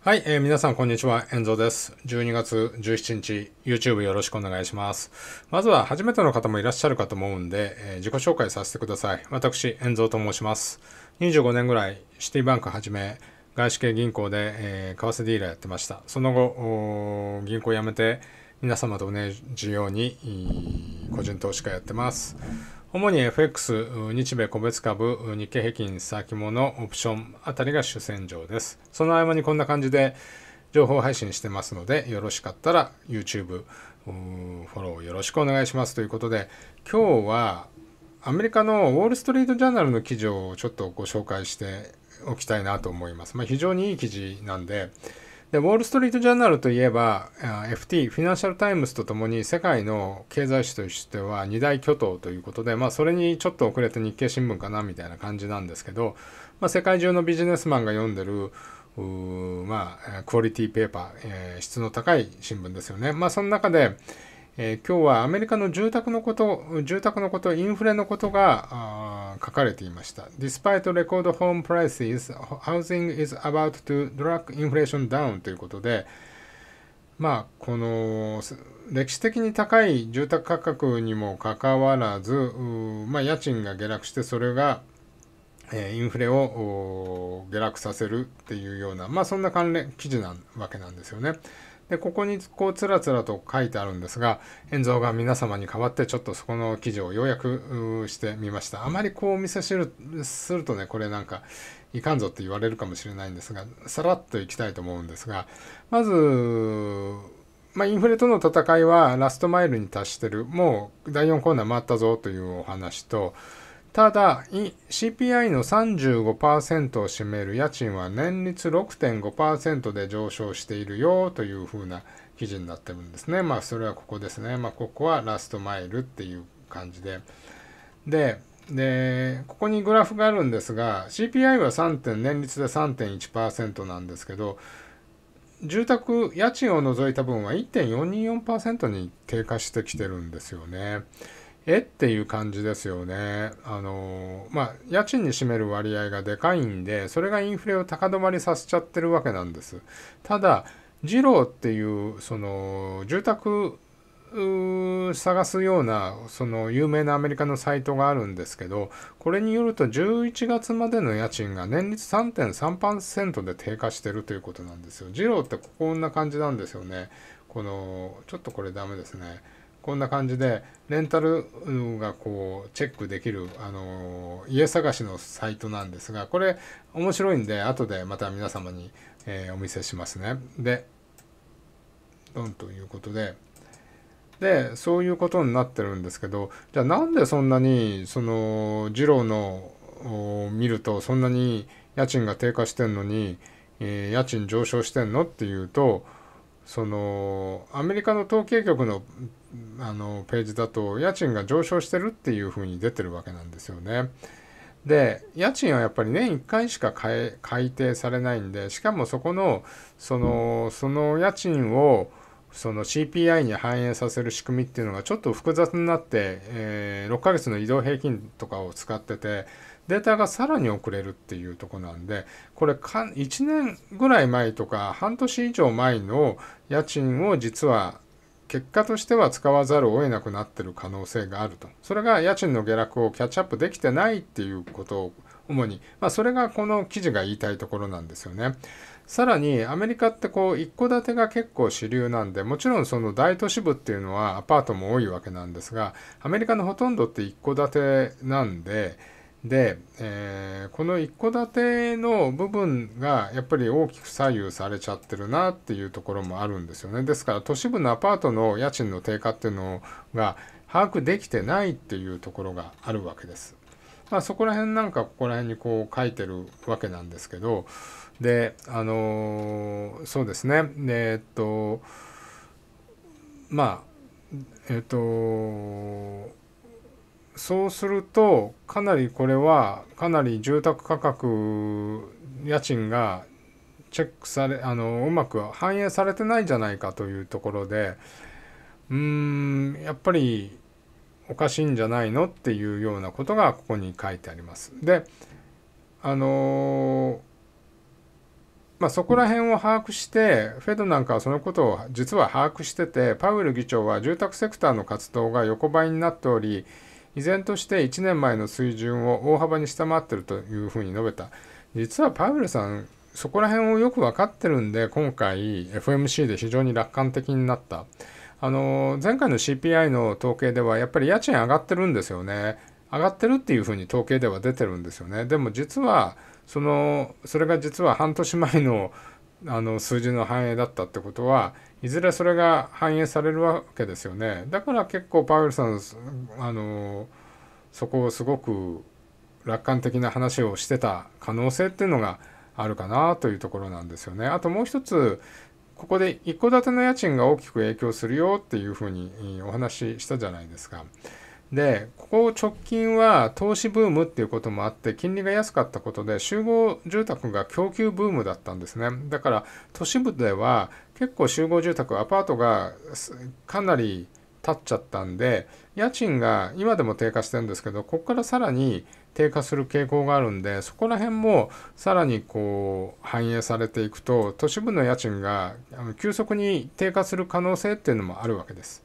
はい、えー、皆さんこんにちは、遠蔵です。12月17日、YouTube よろしくお願いします。まずは初めての方もいらっしゃるかと思うんで、えー、自己紹介させてください。私、遠蔵と申します。25年ぐらい、シティバンクはじめ、外資系銀行で、えー、為替ディーラーやってました。その後、銀行辞めて、皆様と同じように、個人投資家やってます。主に FX、日米個別株、日経平均先物、オプションあたりが主戦場です。その合間にこんな感じで情報配信してますので、よろしかったら YouTube、フォローよろしくお願いしますということで、今日はアメリカのウォール・ストリート・ジャーナルの記事をちょっとご紹介しておきたいなと思います。まあ、非常にいい記事なんで、で、ウォール・ストリート・ジャーナルといえば、FT、フィナンシャル・タイムズとともに世界の経済誌としては2大巨頭ということで、まあ、それにちょっと遅れて日経新聞かなみたいな感じなんですけど、まあ、世界中のビジネスマンが読んでる、まあ、クオリティペーパー、えー、質の高い新聞ですよね。まあ、その中で、えー、今日はアメリカの住宅のこと、住宅のこと、インフレのことが書かれていました。Despite record home prices, housing is about to drag inflation down ということで、まあ、この歴史的に高い住宅価格にもかかわらず、まあ、家賃が下落して、それがえインフレを下落させるっていうような、まあ、そんな関連記事なわけなんですよね。でここにこうつらつらと書いてあるんですが円蔵が皆様に代わってちょっとそこの記事を要約してみましたあまりこうお見せするするとねこれなんかいかんぞって言われるかもしれないんですがさらっといきたいと思うんですがまずまあ、インフレとの戦いはラストマイルに達してるもう第4コーナー回ったぞというお話とただ、CPI の35%を占める家賃は年率6.5%で上昇しているよというふうな記事になってるんですね。まあ、それはここですね。まあ、ここはラストマイルっていう感じで。で、でここにグラフがあるんですが CPI は3点年率で3.1%なんですけど住宅家賃を除いた分は1.424%に低下してきてるんですよね。えっていう感じですよね。あのまあ、家賃に占める割合がでかいんで、それがインフレを高止まりさせちゃってるわけなんです。ただ、ジローっていうその住宅探すようなその有名なアメリカのサイトがあるんですけどこれによると11月までの家賃が年率3.3%で低下してるということなんですよ。ジローってこんな感じなんですよね。このちょっとこれダメですね。こんな感じでレンタルがこうチェックできるあの家探しのサイトなんですがこれ面白いんで後でまた皆様に、えー、お見せしますね。でドンということで。でそういうことになってるんですけどじゃあなんでそんなにその次郎のを見るとそんなに家賃が低下してんのに、えー、家賃上昇してんのっていうとそのアメリカの統計局のあのページだと家賃が上昇してるっていうふうに出てるわけなんですよね。で家賃はやっぱり年1回しか改定されないんでしかもそこのそのその家賃をその CPI に反映させる仕組みっていうのがちょっと複雑になって、えー、6ヶ月の移動平均とかを使っててデータがさらに遅れるっていうとこなんでこれか1年ぐらい前とか半年以上前の家賃を実は結果としては使わざるを得なくなってる可能性があると。それが家賃の下落をキャッチアップできてないっていうことを主に、まあ、それがこの記事が言いたいところなんですよね。さらにアメリカってこう一戸建てが結構主流なんでもちろんその大都市部っていうのはアパートも多いわけなんですがアメリカのほとんどって一戸建てなんでで、えー、この一戸建ての部分がやっぱり大きく左右されちゃってるなっていうところもあるんですよね。ですから都市部のアパートの家賃の低下っていうのが把握できてないっていうところがあるわけです。まあ、そこら辺なんかここら辺にこう書いてるわけなんですけどであのー、そうですねえー、っとまあえー、っとそうするとかなりこれはかなり住宅価格家賃がチェックされあのうまく反映されてないんじゃないかというところでうーんやっぱりおかしいんじゃないのっていうようなことがここに書いてあります。であのまあ、そこら辺を把握して、フェドなんかはそのことを実は把握してて、パウエル議長は住宅セクターの活動が横ばいになっており、依然として1年前の水準を大幅に下回っているというふうに述べた。実はパウエルさん、そこら辺をよく分かってるんで、今回 FMC で非常に楽観的になった。あの、前回の CPI の統計ではやっぱり家賃上がってるんですよね。上がってるっていうふうに統計では出てるんですよね。でも実は、その、それが実は半年前のあの数字の反映だったってことはいずれそれが反映されるわけですよねだから結構パウエルさんあのそこをすごく楽観的な話をしてた可能性っていうのがあるかなというところなんですよね。あともう一つここで一戸建ての家賃が大きく影響するよっていうふうにお話ししたじゃないですか。でここ直近は投資ブームっていうこともあって金利が安かったことで集合住宅が供給ブームだったんですねだから都市部では結構集合住宅アパートがかなり立っちゃったんで家賃が今でも低下してるんですけどここからさらに低下する傾向があるんでそこら辺もさらにこう反映されていくと都市部の家賃が急速に低下する可能性っていうのもあるわけです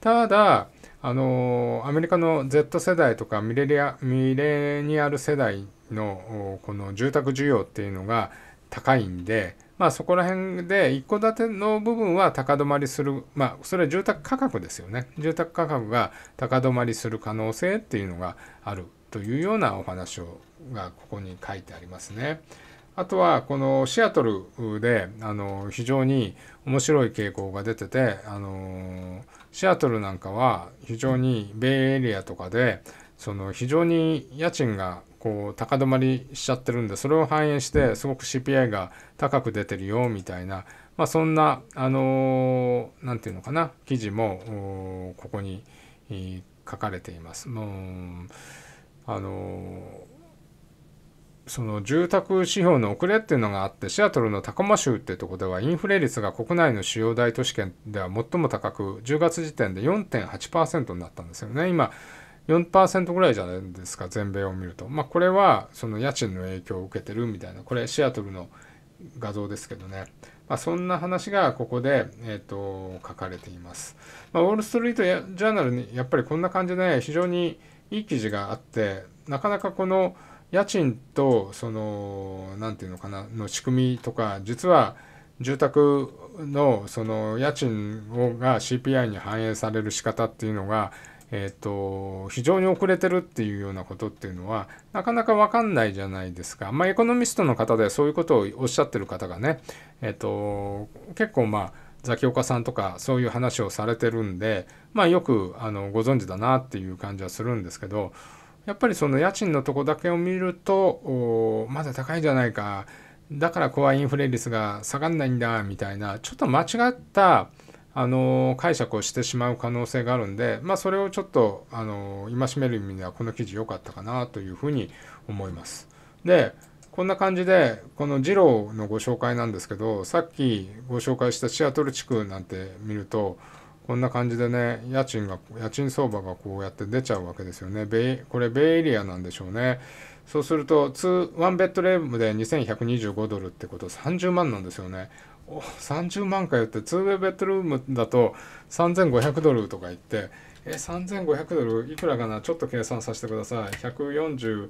ただあのアメリカの Z 世代とかミレリアミレニアル世代のこの住宅需要っていうのが高いんで、まあ、そこら辺で一戸建ての部分は高止まりする、まあ、それは住宅価格ですよね住宅価格が高止まりする可能性っていうのがあるというようなお話をがここに書いてありますね。あとはこのシアトルであの非常に面白い傾向が出ててあのーシアトルなんかは非常にベイエリアとかでその非常に家賃がこう高止まりしちゃってるんでそれを反映してすごく CPI が高く出てるよみたいな、まあ、そんなあの何て言うのかな記事もここに書かれています。もうあのその住宅指標の遅れっていうのがあってシアトルのタコマ州ってとこではインフレ率が国内の主要大都市圏では最も高く10月時点で4.8%になったんですよね今4%ぐらいじゃないですか全米を見るとまあこれはその家賃の影響を受けてるみたいなこれシアトルの画像ですけどね、まあ、そんな話がここで、えーと、と書かれています、まあ、ウォール・ストリート・ジャーナルにやっぱりこんな感じで、ね、非常にいい記事があってなかなかこの家賃とその何て言うのかなの仕組みとか実は住宅のその家賃をが CPI に反映される仕方っていうのが、えと、非常に遅れてるっていうようなことっていうのはなかなか分かんないじゃないですか、まあ、エコノミストの方でそういうことをおっしゃってる方がね、えーと結構まあザキオカさんとかそういう話をされてるんで、まあ、よくあのご存知だなっていう感じはするんですけどやっぱりその家賃のとこだけを見るとまだ高いじゃないかだからコアインフレ率が下がんないんだみたいなちょっと間違ったあの解釈をしてしまう可能性があるんで、まあ、それをちょっとあの戒める意味ではこの記事良かったかなというふうに思います。でこんな感じでこの二郎のご紹介なんですけどさっきご紹介したシアトル地区なんて見るとこんな感じでね、家賃が、家賃相場がこうやって出ちゃうわけですよね。ベイこれ、ベイエリアなんでしょうね。そうすると、2、1ベッドレームで2125ドルってこと、30万なんですよね。お30万かよって、2ウェイベッドルームだと3500ドルとか言って、え、3500ドルいくらかなちょっと計算させてください。142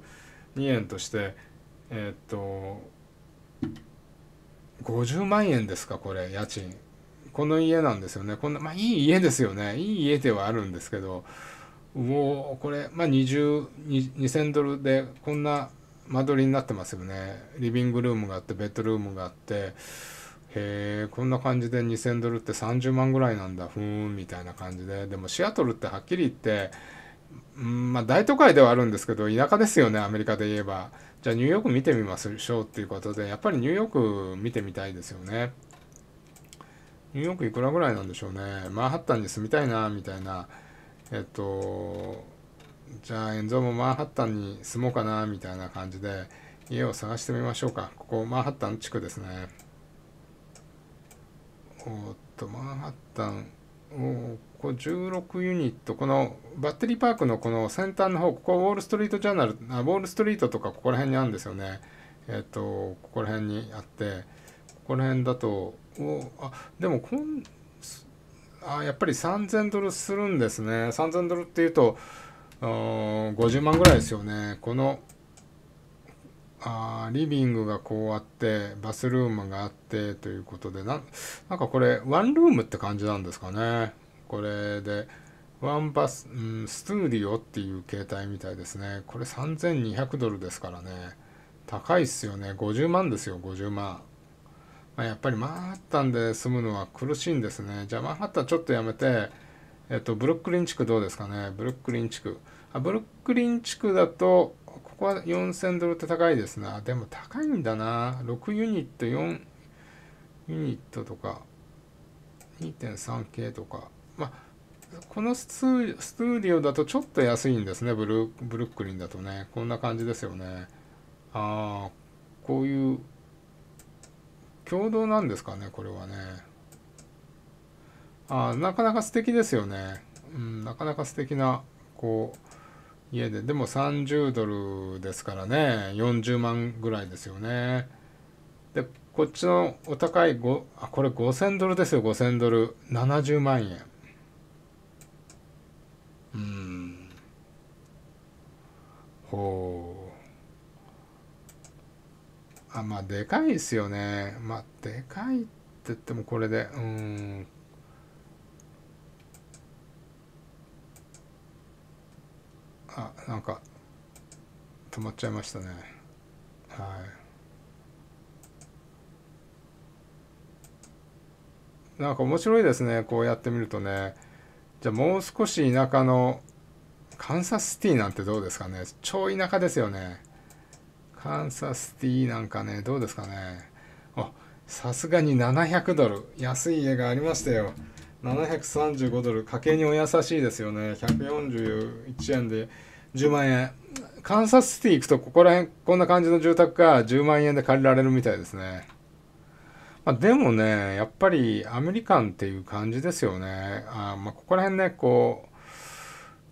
円として、えー、っと、50万円ですか、これ、家賃。この家なんですよね。こんな、まあいい家ですよね。いい家ではあるんですけど、もうこれ、まあ20、2000ドルでこんな間取りになってますよね。リビングルームがあって、ベッドルームがあって、へえ、こんな感じで2000ドルって30万ぐらいなんだ、ふーん、みたいな感じで。でもシアトルってはっきり言って、うん、まあ大都会ではあるんですけど、田舎ですよね、アメリカで言えば。じゃあニューヨーク見てみましょうっていうことで、やっぱりニューヨーク見てみたいですよね。ニューヨークいくらぐらいなんでしょうね。マンハッタンに住みたいな、みたいな。えっと、じゃあ、遠蔵もマンハッタンに住もうかな、みたいな感じで、家を探してみましょうか。ここ、マンハッタン地区ですね。おっと、マンハッタン、おここ16ユニット、このバッテリーパークのこの先端の方、ここウォールストリートジャーナル、あウォールストリートとかここら辺にあるんですよね。えっと、ここら辺にあって、ここら辺だと、おあでもこんあやっぱり3000ドルするんですね3000ドルっていうと50万ぐらいですよねこのあリビングがこうあってバスルームがあってということでななんかこれワンルームって感じなんですかねこれでワンバス、うん、ストゥーディオっていう携帯みたいですねこれ3200ドルですからね高いっすよね50万ですよ50万まあ、やっぱりマンハッタンで住むのは苦しいんですね。じゃあマンハッタンちょっとやめて、えっと、ブルックリン地区どうですかね。ブルックリン地区。あブルックリン地区だと、ここは4000ドルって高いですな。でも高いんだな。6ユニット、4ユニットとか、2.3K とか。まあ、このススディオだとちょっと安いんですね。ブルブルックリンだとね。こんな感じですよね。ああ、こういう共同なんですかね、これはね。あなかなか素敵ですよね。うん、なかなか素敵な、こう、家で。でも30ドルですからね、40万ぐらいですよね。で、こっちのお高い5、あ、これ5000ドルですよ、5000ドル。70万円。うん。ほう。あまあでかいですよねまあでかいって言ってもこれでうんあなんか止まっちゃいましたねはいなんか面白いですねこうやってみるとねじゃあもう少し田舎のカンサスシティなんてどうですかね超田舎ですよねカンサスティなんかね、どうですかね。あ、さすがに700ドル。安い家がありましたよ。735ドル。家計にお優しいですよね。141円で10万円。カンサスティ行くと、ここら辺、こんな感じの住宅が10万円で借りられるみたいですね。まあ、でもね、やっぱりアメリカンっていう感じですよね。あまあ、ここら辺ね、こう、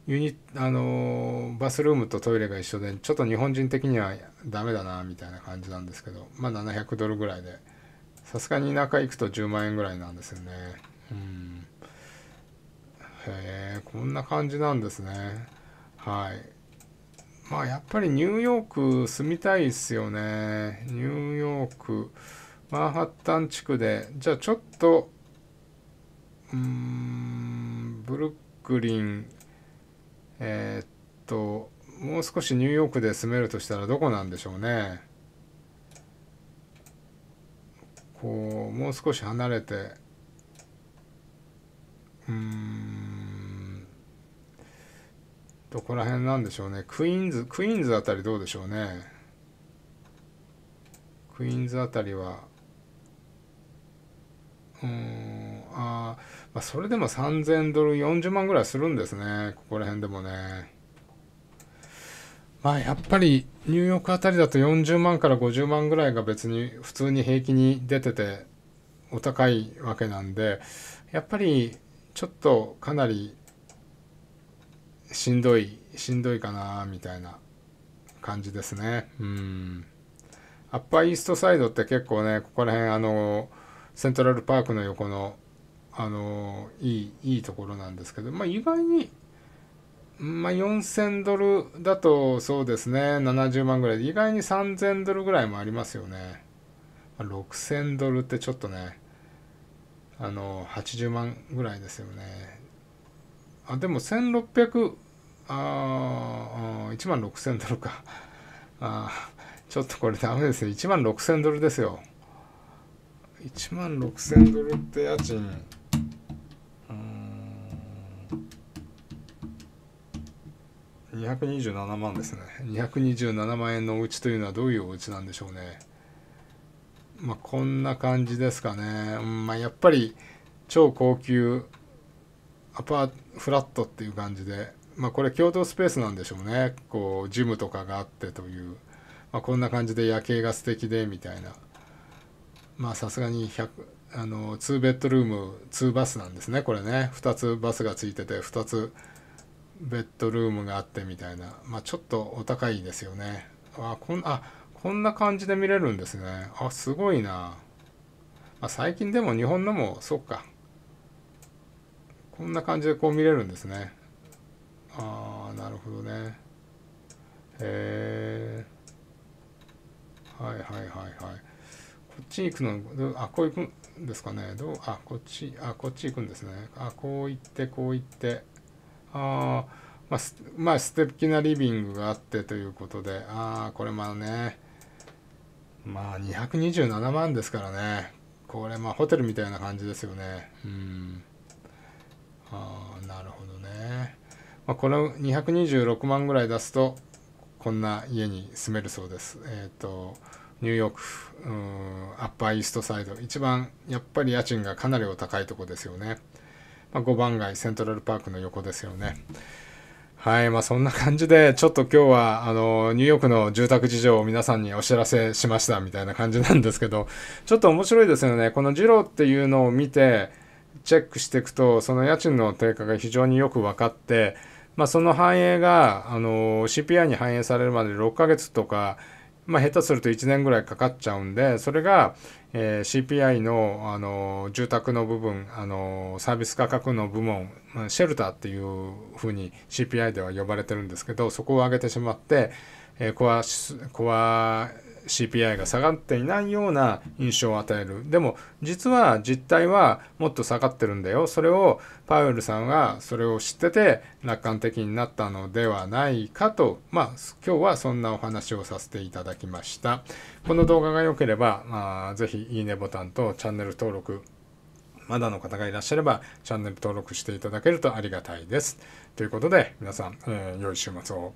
ユニあのバスルームとトイレが一緒でちょっと日本人的にはダメだなみたいな感じなんですけどまあ700ドルぐらいでさすがに田舎行くと10万円ぐらいなんですよねうんへえこんな感じなんですねはいまあやっぱりニューヨーク住みたいっすよねニューヨークマンハッタン地区でじゃあちょっとうんブルックリンえー、っともう少しニューヨークで住めるとしたらどこなんでしょうねこうもう少し離れてうんどこら辺なんでしょうねクイーンズクイーンズあたりどうでしょうねクイーンズあたりはうんあまあ、それでも3000ドル40万ぐらいするんですね。ここら辺でもね。まあやっぱりニューヨークあたりだと40万から50万ぐらいが別に普通に平気に出ててお高いわけなんで、やっぱりちょっとかなりしんどい、しんどいかなみたいな感じですね。うん。アッパーイーストサイドって結構ね、ここら辺あの、セントラルパークの横のあのいいいいところなんですけど、まあ、意外に、まあ、4000ドルだとそうですね70万ぐらいで意外に3000ドルぐらいもありますよね、6000ドルってちょっとねあの80万ぐらいですよねあでも1600あ1万6000ドルか あちょっとこれダメですね1万6000ドルですよ1万6000ドルって家賃227万ですね227万円のお家というのはどういうお家なんでしょうねまあこんな感じですかね、うん、まあやっぱり超高級アパーフラットっていう感じでまあこれ共同スペースなんでしょうねこうジムとかがあってという、まあ、こんな感じで夜景が素敵でみたいなまあさすがに100あの2ベッドルーム2バスなんですねこれね2つバスがついてて2つベッドルームがあってみたいなまあちょっとお高いですよねあこんあこんな感じで見れるんですねあすごいな、まあ、最近でも日本のもそうかこんな感じでこう見れるんですねああなるほどねへえはいはいはいはいこっちに行くのあこういうですかねどうあこっちあこっち行くんですねあこう行ってこう行ってあまあまあ素敵なリビングがあってということでああこれまあねまあ227万ですからねこれまあホテルみたいな感じですよねうんああなるほどね、まあ、この226万ぐらい出すとこんな家に住めるそうですえっ、ー、とニューヨークアッパーイーストサイド一番やっぱり家賃がかなりお高いとこですよね、まあ、5番街セントラルパークの横ですよねはいまあそんな感じでちょっと今日はあのニューヨークの住宅事情を皆さんにお知らせしましたみたいな感じなんですけどちょっと面白いですよねこのジローっていうのを見てチェックしていくとその家賃の低下が非常によく分かってまあ、その反映があの CPI に反映されるまで6ヶ月とかまあ、下手すると1年ぐらいかかっちゃうんで、それが、えー、CPI の、あの、住宅の部分、あの、サービス価格の部門、まシェルターっていうふうに CPI では呼ばれてるんですけど、そこを上げてしまって、えー、コア、コア CPI が下がっていないような印象を与える。でも実は実態はもっと下がってるんだよ。それをパウエルさんはそれを知ってて楽観的になったのではないかと、まあ今日はそんなお話をさせていただきました。この動画が良ければ、まあ、ぜひいいねボタンとチャンネル登録まだの方がいらっしゃれば、チャンネル登録していただけるとありがたいです。ということで、皆さん、えー、良い週末を。